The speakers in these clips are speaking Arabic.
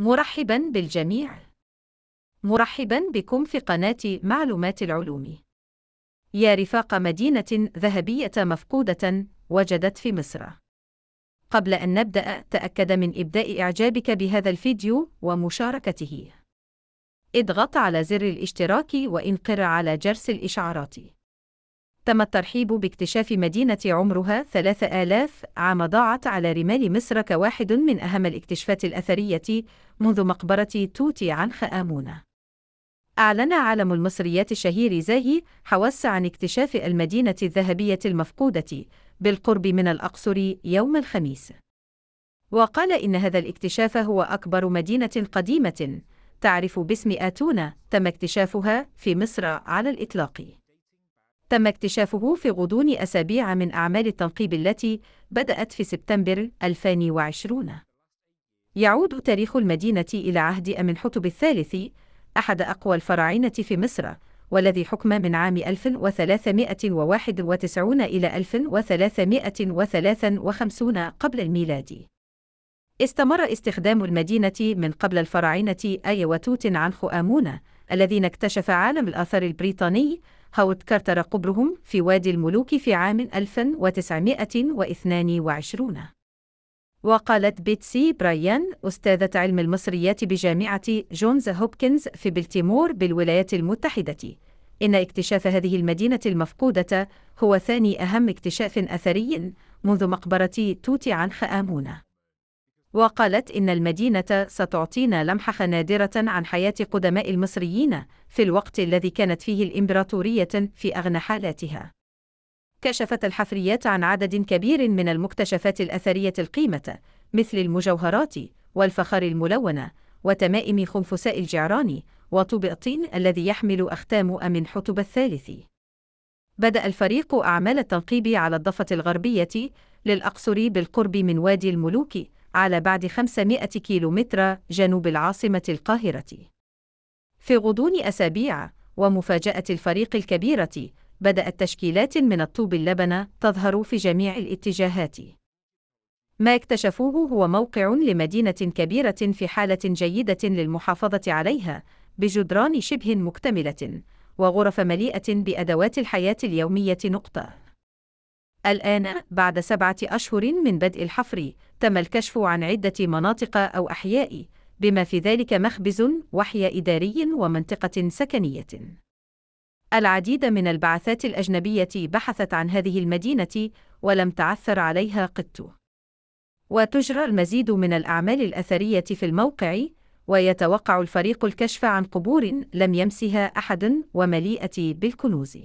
مرحبا بالجميع مرحبا بكم في قناة معلومات العلوم يا رفاق مدينة ذهبية مفقودة وجدت في مصر قبل أن نبدأ تأكد من إبداء إعجابك بهذا الفيديو ومشاركته اضغط على زر الاشتراك وانقر على جرس الإشعارات تم الترحيب باكتشاف مدينة عمرها 3000 عام ضاعت على رمال مصر كواحد من أهم الاكتشافات الأثرية منذ مقبرة توت عنخ آمون. أعلن عالم المصريات الشهير زاهي حواس عن اكتشاف المدينة الذهبية المفقودة بالقرب من الأقصر يوم الخميس. وقال إن هذا الاكتشاف هو أكبر مدينة قديمة تعرف باسم آتونا تم اكتشافها في مصر على الإطلاق. تم اكتشافه في غضون أسابيع من أعمال التنقيب التي بدأت في سبتمبر 2020. يعود تاريخ المدينة إلى عهد حتب الثالث، أحد أقوى الفراعنة في مصر، والذي حكم من عام 1391 إلى 1353 قبل الميلاد. استمر استخدام المدينة من قبل الفراعنة أي وتوت عنخ آمون، الذين اكتشف عالم الآثار البريطاني هوت كارتر قبرهم في وادي الملوك في عام 1922 وقالت بيتسي برايان أستاذة علم المصريات بجامعة جونز هوبكنز في بلتيمور بالولايات المتحدة إن اكتشاف هذه المدينة المفقودة هو ثاني أهم اكتشاف أثري منذ مقبرة توت عنخ آمون وقالت إن المدينة ستعطينا لمحة نادرة عن حياة قدماء المصريين في الوقت الذي كانت فيه الإمبراطورية في أغنى حالاتها. كشفت الحفريات عن عدد كبير من المكتشفات الأثرية القيمة مثل المجوهرات والفخار الملونة وتمائم خنفساء الجعران وطوب الطين الذي يحمل أختام أمن حتب الثالث. بدأ الفريق أعمال التنقيب على الضفة الغربية للأقصر بالقرب من وادي الملوك على بعد 500 كيلومتر جنوب العاصمة القاهرة. في غضون أسابيع ومفاجأة الفريق الكبيرة، بدأت تشكيلات من الطوب اللبنة تظهر في جميع الاتجاهات. ما اكتشفوه هو موقع لمدينة كبيرة في حالة جيدة للمحافظة عليها، بجدران شبه مكتملة، وغرف مليئة بأدوات الحياة اليومية نقطة. الآن بعد سبعة أشهر من بدء الحفر تم الكشف عن عدة مناطق أو أحياء بما في ذلك مخبز وحي إداري ومنطقة سكنية العديد من البعثات الأجنبية بحثت عن هذه المدينة ولم تعثر عليها قط وتجرى المزيد من الأعمال الأثرية في الموقع ويتوقع الفريق الكشف عن قبور لم يمسها أحد ومليئة بالكنوز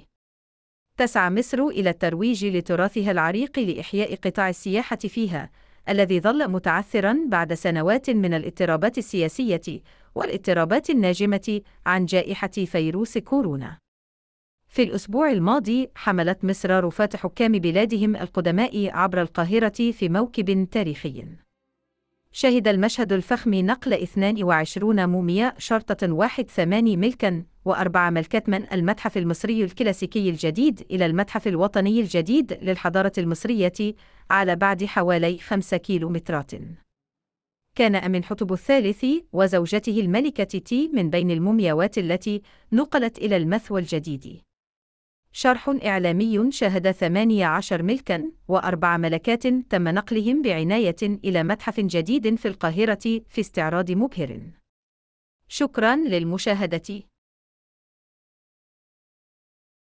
تسعى مصر إلى الترويج لتراثها العريق لإحياء قطاع السياحة فيها، الذي ظل متعثرًا بعد سنوات من الاضطرابات السياسية والاضطرابات الناجمة عن جائحة فيروس كورونا. في الأسبوع الماضي حملت مصر رفاة حكام بلادهم القدماء عبر القاهرة في موكب تاريخي. شهد المشهد الفخم نقل 22 مومياء شرطة 1-8 ملكاً وأربعة ملكات من المتحف المصري الكلاسيكي الجديد إلى المتحف الوطني الجديد للحضارة المصرية على بعد حوالي خمسة كيلومترات كان حطب الثالث وزوجته الملكة تي من بين المومياوات التي نقلت إلى المثوى الجديد. شرح إعلامي شهد 18 ملكاً وأربع ملكات تم نقلهم بعناية إلى متحف جديد في القاهرة في استعراض مبهر. شكراً للمشاهدة.